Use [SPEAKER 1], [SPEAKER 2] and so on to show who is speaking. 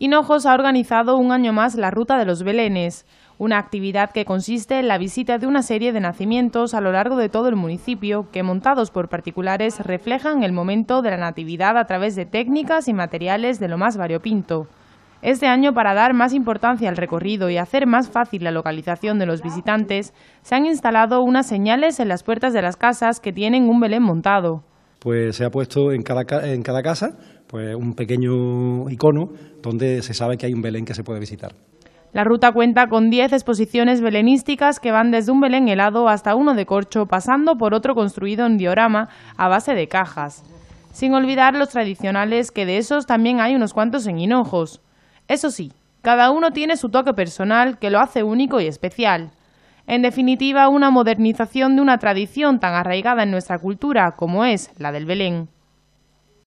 [SPEAKER 1] Hinojos ha organizado un año más la Ruta de los Belenes, una actividad que consiste en la visita de una serie de nacimientos a lo largo de todo el municipio que montados por particulares reflejan el momento de la natividad a través de técnicas y materiales de lo más variopinto. Este año, para dar más importancia al recorrido y hacer más fácil la localización de los visitantes, se han instalado unas señales en las puertas de las casas que tienen un Belén
[SPEAKER 2] montado. Pues se ha puesto en cada casa pues un pequeño icono donde se sabe que hay un Belén que se puede visitar.
[SPEAKER 1] La ruta cuenta con 10 exposiciones belenísticas que van desde un Belén helado hasta uno de corcho, pasando por otro construido en diorama a base de cajas. Sin olvidar los tradicionales, que de esos también hay unos cuantos en hinojos. Eso sí, cada uno tiene su toque personal que lo hace único y especial. En definitiva, una modernización de una tradición tan arraigada en nuestra cultura como es la del Belén.